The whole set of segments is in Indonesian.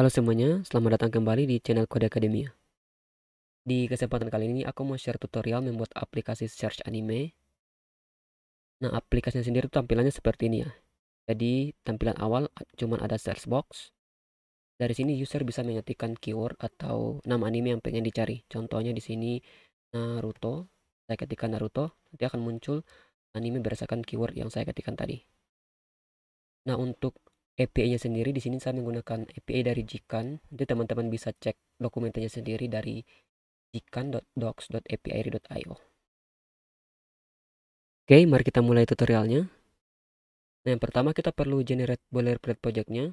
Halo semuanya, selamat datang kembali di channel Kode Akademia. Di kesempatan kali ini aku mau share tutorial membuat aplikasi search anime. Nah, aplikasinya sendiri tampilannya seperti ini ya. Jadi, tampilan awal cuma ada search box. Dari sini user bisa mengetikkan keyword atau nama anime yang pengen dicari. Contohnya di sini Naruto. Saya ketikkan Naruto, nanti akan muncul anime berdasarkan keyword yang saya ketikkan tadi. Nah, untuk API-nya sendiri di sini saya menggunakan API dari Jikan. Jadi teman-teman bisa cek dokumentasinya sendiri dari jikan.docs.api.io. Oke, mari kita mulai tutorialnya. Nah, yang pertama kita perlu generate boilerplate project-nya.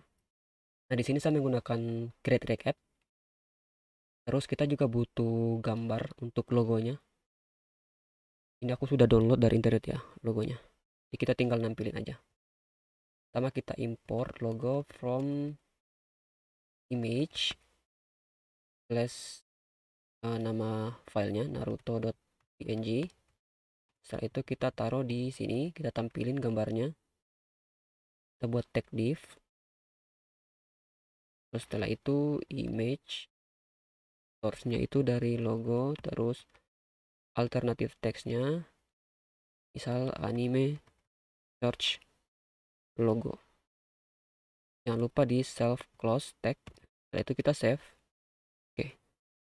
Nah, di sini saya menggunakan create recap. Terus kita juga butuh gambar untuk logonya. Ini aku sudah download dari internet ya logonya. Jadi kita tinggal nampilin aja pertama kita import logo from image plus uh, eh, nama filenya naruto.png setelah itu kita taruh di sini kita tampilin gambarnya kita buat tag div terus setelah itu image source-nya itu dari logo terus alternatif teksnya misal anime search logo jangan lupa di self close tag setelah itu kita save oke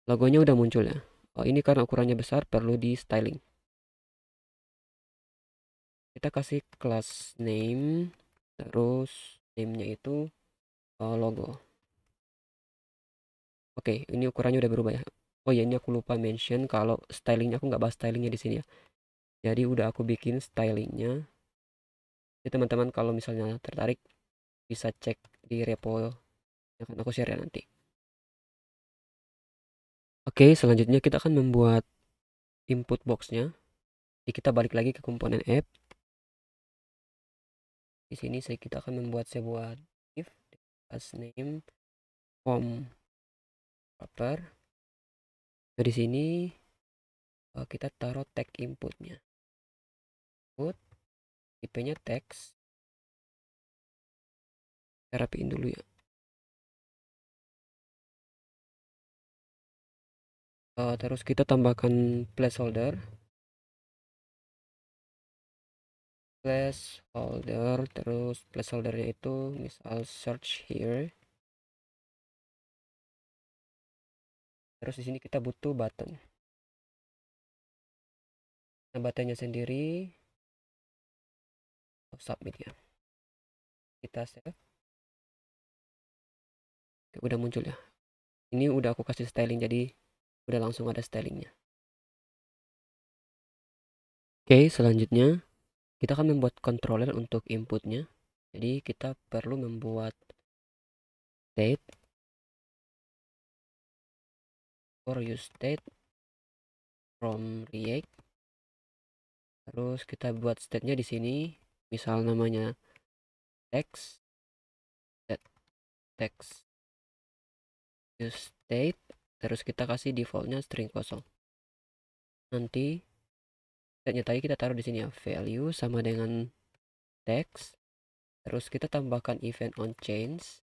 logonya udah muncul ya oh, ini karena ukurannya besar perlu di styling kita kasih class name terus name-nya itu uh, logo oke ini ukurannya udah berubah ya oh ya ini aku lupa mention kalau stylingnya aku nggak bahas stylingnya di sini ya jadi udah aku bikin stylingnya jadi ya, teman-teman kalau misalnya tertarik bisa cek di repo yang akan aku share ya nanti oke selanjutnya kita akan membuat input boxnya jadi kita balik lagi ke komponen app di sini saya kita akan membuat sebuah div as name form paper. nah, di sini eh, kita taruh tag inputnya input IP-nya teks kita rapiin dulu ya uh, terus kita tambahkan placeholder placeholder terus placeholdernya itu misal search here terus di sini kita butuh button nah buttonnya sendiri Sub submit ya kita save Oke, udah muncul ya ini udah aku kasih styling jadi udah langsung ada stylingnya Oke, selanjutnya kita akan membuat controller untuk inputnya. Jadi kita perlu membuat state for use state from React. Terus kita buat state-nya di sini misal namanya text eh, text use state terus kita kasih defaultnya string kosong nanti setnya tadi kita taruh di sini ya value sama dengan text terus kita tambahkan event on change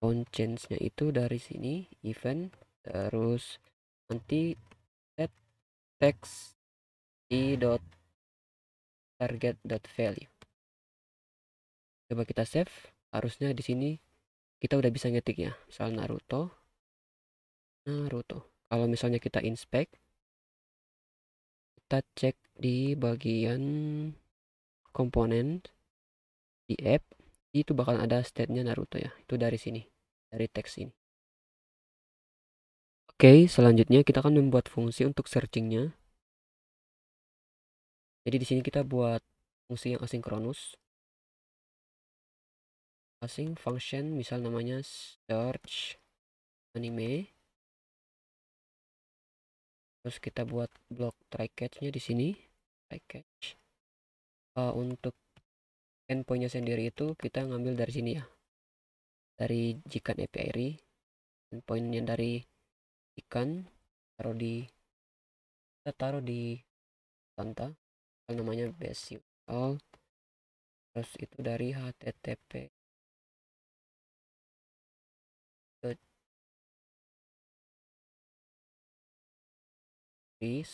on change nya itu dari sini event terus nanti set text i dot target.value. Coba kita save. Harusnya di sini kita udah bisa ngetik ya. soal Naruto. Naruto. Kalau misalnya kita inspect. Kita cek di bagian komponen. Di app. Itu bakal ada state-nya Naruto ya. Itu dari sini. Dari teks ini. Oke, selanjutnya kita akan membuat fungsi untuk searchingnya jadi di sini kita buat fungsi yang asinkronus asing function misal namanya search anime terus kita buat blok try catch nya di sini try catch uh, eh, untuk endpointnya sendiri itu kita ngambil dari sini ya dari jikan API endpointnya dari ikan taruh di kita taruh di tanta namanya base URL terus itu dari http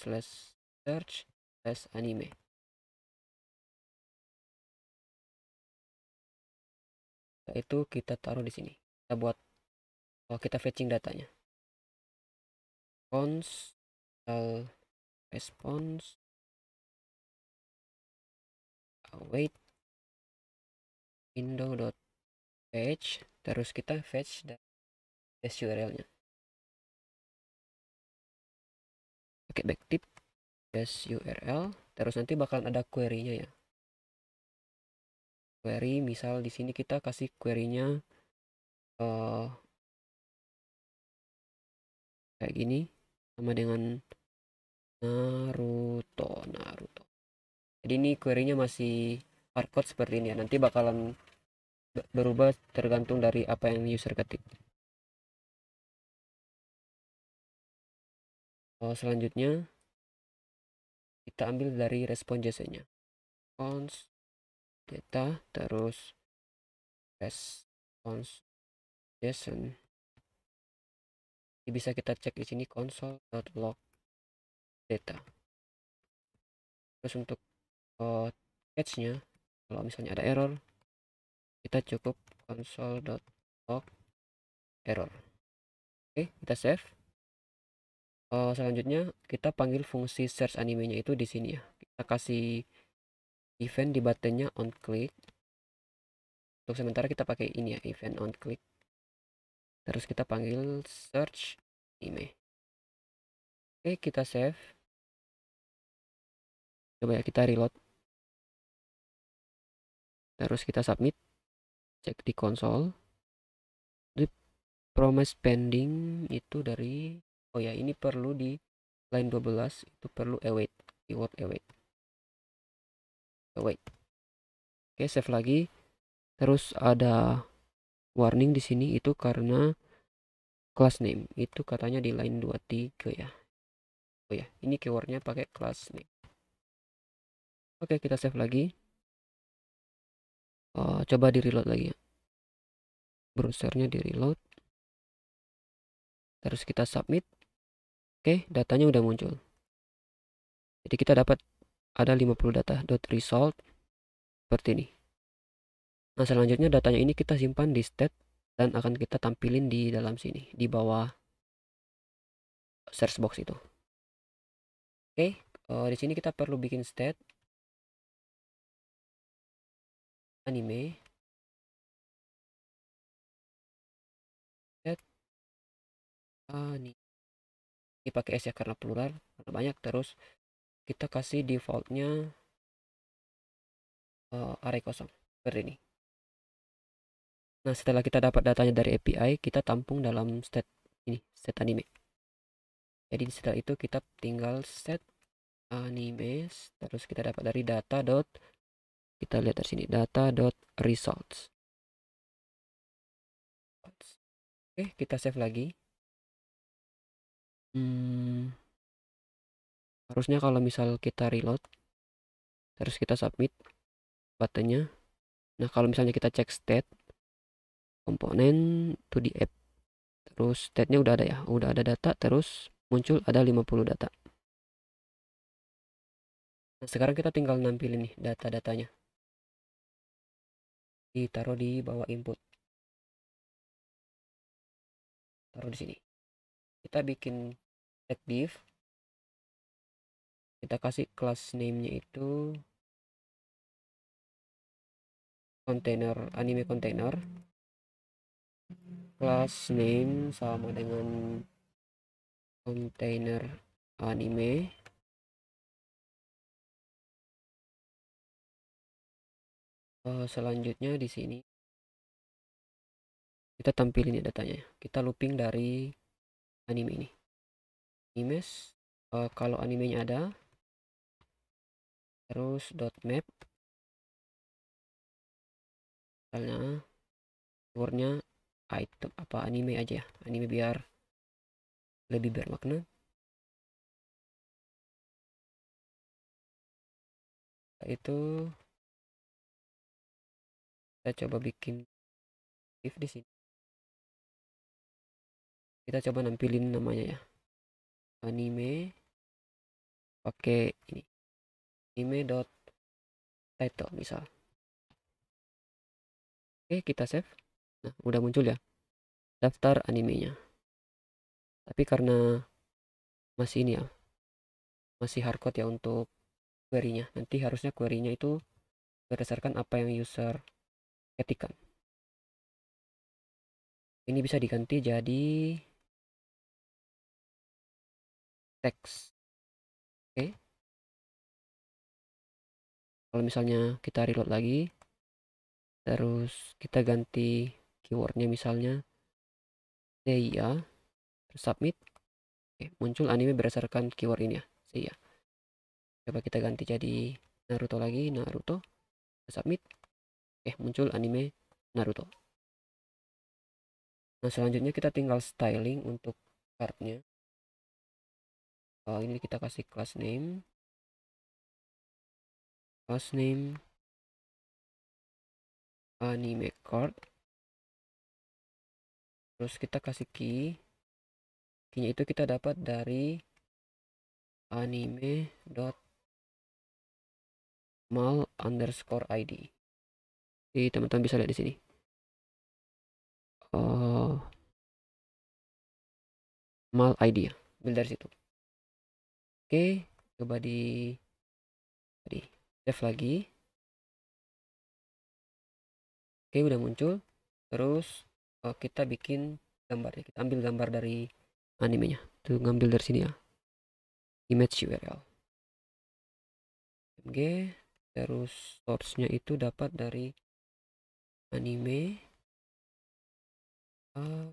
slash search slash anime nah, itu kita taruh di sini kita buat oh, kita fetching datanya response, uh, response await window.page terus kita fetch dan test URL-nya. Oke, backtip test URL terus nanti bakalan ada query-nya ya. Query misal di sini kita kasih query-nya uh, kayak gini sama dengan Naruto Naruto jadi ini querynya masih hardcode seperti ini ya nanti bakalan berubah tergantung dari apa yang user ketik oh, selanjutnya kita ambil dari respon JSON-nya cons data terus response JSON ini bisa kita cek di sini console.log data terus untuk uh, kalau misalnya ada error kita cukup console.log error oke kita save uh, selanjutnya kita panggil fungsi search animenya itu di sini ya kita kasih event di buttonnya on click untuk sementara kita pakai ini ya event on click terus kita panggil search anime oke kita save coba ya kita reload terus kita submit cek di konsol the promise pending itu dari oh ya ini perlu di line 12 itu perlu await keyword await await oke save lagi terus ada warning di sini itu karena class name itu katanya di line 23 ya oh ya ini keywordnya pakai class name oke kita save lagi uh, coba di reload lagi ya browsernya di reload terus kita submit oke datanya udah muncul jadi kita dapat ada 50 data dot result seperti ini nah selanjutnya datanya ini kita simpan di state dan akan kita tampilin di dalam sini di bawah search box itu oke eh, di sini kita perlu bikin state anime set ya. anime ah, ini pakai S ya karena plural karena banyak terus kita kasih defaultnya uh, array kosong seperti ini nah setelah kita dapat datanya dari API kita tampung dalam state ini state anime jadi setelah itu kita tinggal set anime terus kita dapat dari data dot kita lihat dari sini data data.results. Oke, kita save lagi. Hmm, harusnya kalau misal kita reload, terus kita submit buttonnya. Nah, kalau misalnya kita cek state, komponen, to the app. Terus state-nya udah ada ya, udah ada data, terus muncul ada 50 data. Nah, sekarang kita tinggal nampilin nih data-datanya ditaruh di bawah input taruh di sini kita bikin tag div kita kasih class name-nya itu container anime container class name sama dengan container anime Eh, selanjutnya di sini kita tampilin ya datanya kita looping dari anime ini animes uh, kalau animenya ada terus dot map misalnya keywordnya item apa anime aja ya anime biar lebih bermakna itu kita coba bikin if di sini kita coba nampilin namanya ya anime pakai ini anime dot title misal oke kita save nah udah muncul ya daftar animenya tapi karena masih ini ya masih hardcode ya untuk querynya nanti harusnya querynya itu berdasarkan apa yang user ketikan ini bisa diganti jadi teks oke okay. kalau misalnya kita reload lagi terus kita ganti keywordnya misalnya ya terus submit oke, muncul anime berdasarkan keyword ini ya saya coba kita ganti jadi Naruto lagi Naruto submit eh muncul anime Naruto nah selanjutnya kita tinggal styling untuk cardnya uh, ini kita kasih class name class name anime card terus kita kasih key keynya itu kita dapat dari anime dot mal underscore id Oke, teman-teman bisa lihat di sini. Oh. mal ID ya, ambil dari situ. Oke, coba di tadi save lagi. Oke, udah muncul. Terus oh, kita bikin gambar ya. Kita ambil gambar dari animenya. Tuh ngambil dari sini ya. Image URL. MG terus source-nya itu dapat dari anime eh,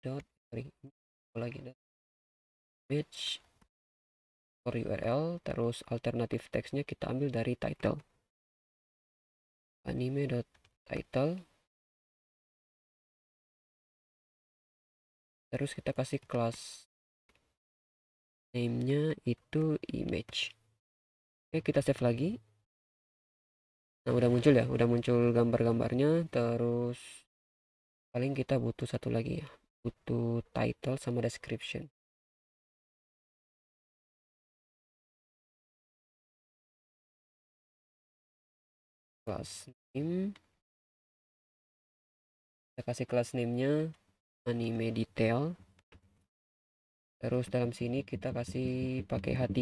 dot sorry lagi match image for URL terus alternatif teksnya kita ambil dari title anime dot title terus kita kasih class. name-nya itu image oke kita save lagi nah udah muncul ya udah muncul gambar-gambarnya terus paling kita butuh satu lagi ya butuh title sama description class name kita kasih class name-nya anime detail terus dalam sini kita kasih pakai H3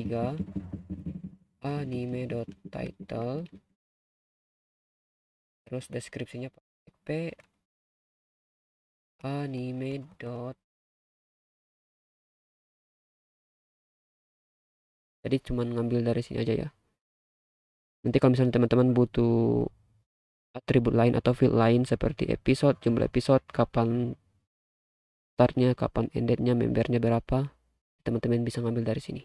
anime.title terus deskripsinya pakai p anime dot jadi cuman ngambil dari sini aja ya nanti kalau misalnya teman-teman butuh atribut lain atau field lain seperti episode jumlah episode kapan startnya kapan endednya membernya berapa teman-teman bisa ngambil dari sini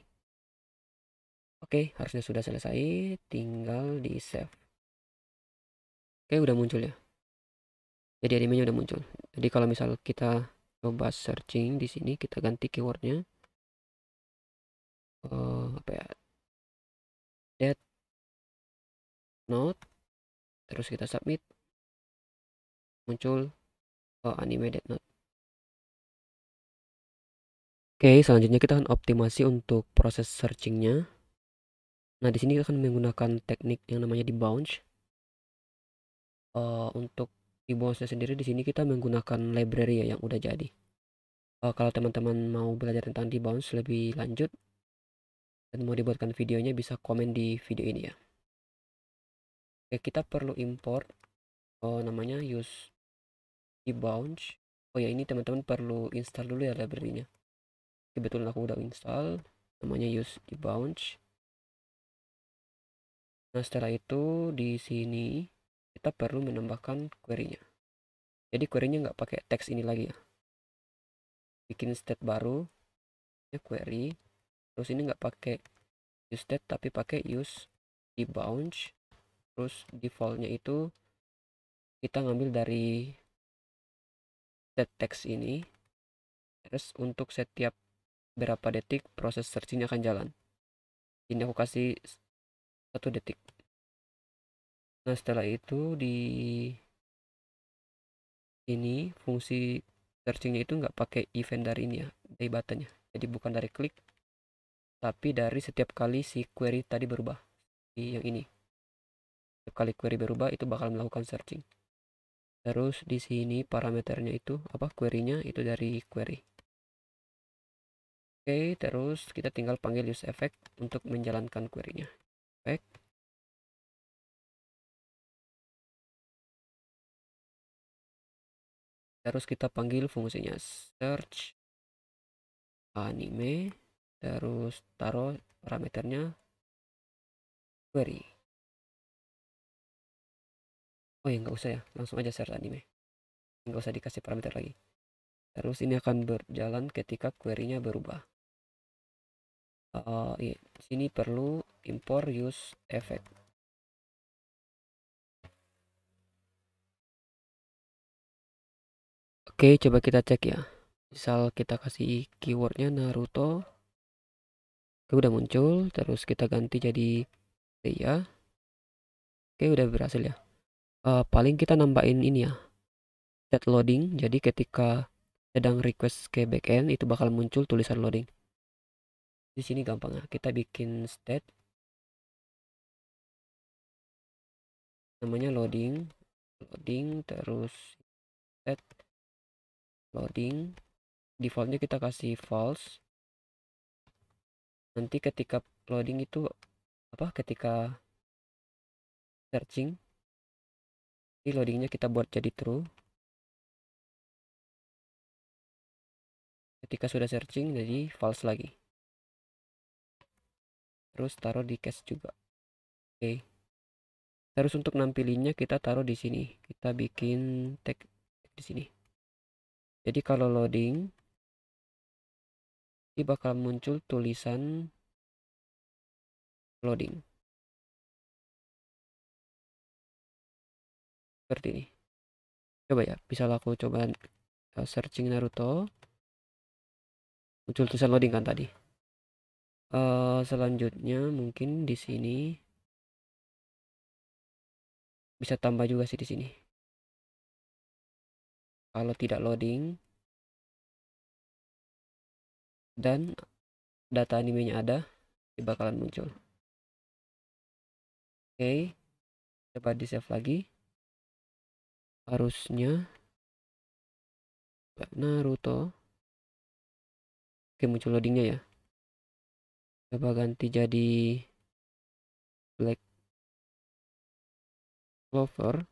oke harusnya sudah selesai tinggal di save Oke, udah muncul ya. Jadi animenya udah muncul. Jadi kalau misal kita coba searching di sini, kita ganti keywordnya. Uh, apa ya? Dead note. Terus kita submit. Muncul uh, anime dead note. Oke, selanjutnya kita akan optimasi untuk proses searchingnya. Nah, di sini kita akan menggunakan teknik yang namanya di bounce uh, untuk keyboardnya sendiri di sini kita menggunakan library ya yang udah jadi uh, kalau teman-teman mau belajar tentang di bounce lebih lanjut dan mau dibuatkan videonya bisa komen di video ini ya Oke, kita perlu import oh, namanya use bounce oh ya ini teman-teman perlu install dulu ya librarynya kebetulan aku udah install namanya use bounce nah setelah itu di sini kita perlu menambahkan query-nya. Jadi query-nya nggak pakai teks ini lagi ya. Bikin state baru, ya query, terus ini nggak pakai use state tapi pakai use debounce, terus defaultnya itu kita ngambil dari state text ini, terus untuk setiap berapa detik proses searching akan jalan. Ini aku kasih satu detik nah setelah itu di ini fungsi searchingnya itu nggak pakai event dari ini ya dari buttonnya jadi bukan dari klik tapi dari setiap kali si query tadi berubah di yang ini setiap kali query berubah itu bakal melakukan searching terus di sini parameternya itu apa querynya itu dari query oke terus kita tinggal panggil use effect untuk menjalankan querynya effect terus kita panggil fungsinya search anime terus taruh parameternya query oh ya nggak usah ya langsung aja search anime nggak usah dikasih parameter lagi terus ini akan berjalan ketika querynya berubah uh, iya. sini perlu import use effect Oke, coba kita cek ya. Misal kita kasih keywordnya Naruto. Oke, udah muncul. Terus kita ganti jadi ya. Oke, udah berhasil ya. Uh, paling kita nambahin ini ya. Set loading. Jadi ketika sedang request ke backend itu bakal muncul tulisan loading. Di sini gampang ya. Kita bikin state namanya loading loading terus set loading defaultnya kita kasih false nanti ketika loading itu apa ketika searching di loadingnya kita buat jadi true ketika sudah searching jadi false lagi terus taruh di cache juga oke okay. terus untuk nampilinnya kita taruh di sini kita bikin tag di sini jadi kalau loading, ini bakal muncul tulisan loading. Seperti ini. Coba ya, bisa aku coba eh, searching Naruto. Muncul tulisan loading kan tadi. Uh, selanjutnya mungkin di sini bisa tambah juga sih di sini kalau tidak loading dan data animenya ada dia bakalan muncul oke okay. coba di save lagi harusnya Naruto oke okay, muncul loadingnya ya coba ganti jadi Black Clover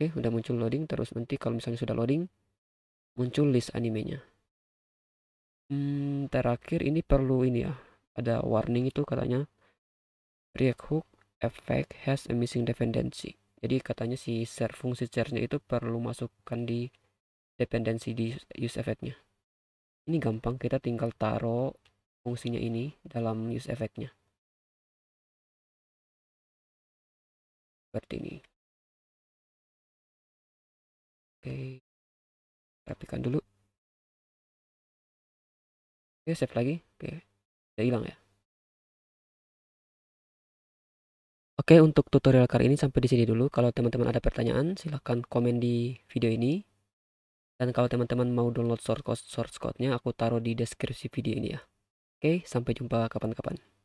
Oke, udah muncul loading terus nanti kalau misalnya sudah loading muncul list animenya. Hmm, terakhir ini perlu ini ya. Ada warning itu katanya React hook effect has a missing dependency. Jadi katanya si share fungsi share-nya itu perlu masukkan di dependency di use effect-nya. Ini gampang, kita tinggal taruh fungsinya ini dalam use effect-nya. Seperti ini. Oke. Rapikan dulu. Oke, save lagi. Oke. Udah hilang ya. Oke, untuk tutorial kali ini sampai di sini dulu. Kalau teman-teman ada pertanyaan, silahkan komen di video ini. Dan kalau teman-teman mau download source code-nya, aku taruh di deskripsi video ini ya. Oke, sampai jumpa kapan-kapan.